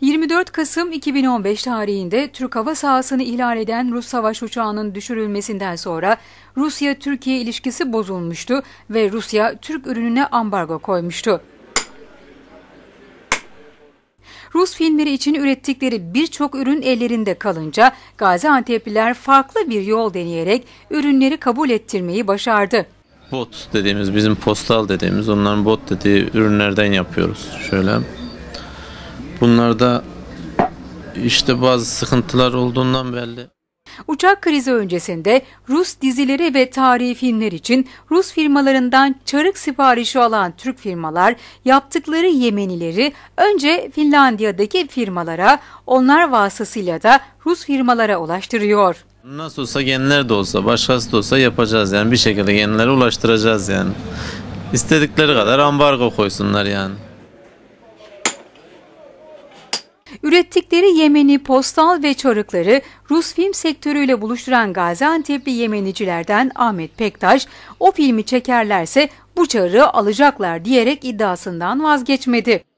24 Kasım 2015 tarihinde Türk hava sahasını ihlal eden Rus savaş uçağının düşürülmesinden sonra Rusya-Türkiye ilişkisi bozulmuştu ve Rusya Türk ürününe ambargo koymuştu. Rus filmleri için ürettikleri birçok ürün ellerinde kalınca Gaziantep'liler farklı bir yol deneyerek ürünleri kabul ettirmeyi başardı. Bot dediğimiz bizim postal dediğimiz onların bot dediği ürünlerden yapıyoruz. Şöyle Bunlarda işte bazı sıkıntılar olduğundan belli. Uçak krizi öncesinde Rus dizileri ve tarihi filmler için Rus firmalarından çarık siparişi alan Türk firmalar yaptıkları yemenileri önce Finlandiya'daki firmalara, onlar vasıtasıyla da Rus firmalara ulaştırıyor. Nasıl olsa genler de olsa, başkası da olsa yapacağız yani bir şekilde genlere ulaştıracağız yani. İstedikleri kadar ambargo koysunlar yani. Ürettikleri Yemeni, postal ve çarıkları Rus film sektörüyle buluşturan Gaziantep'li Yemenicilerden Ahmet Pektaş, o filmi çekerlerse bu çarığı alacaklar diyerek iddiasından vazgeçmedi.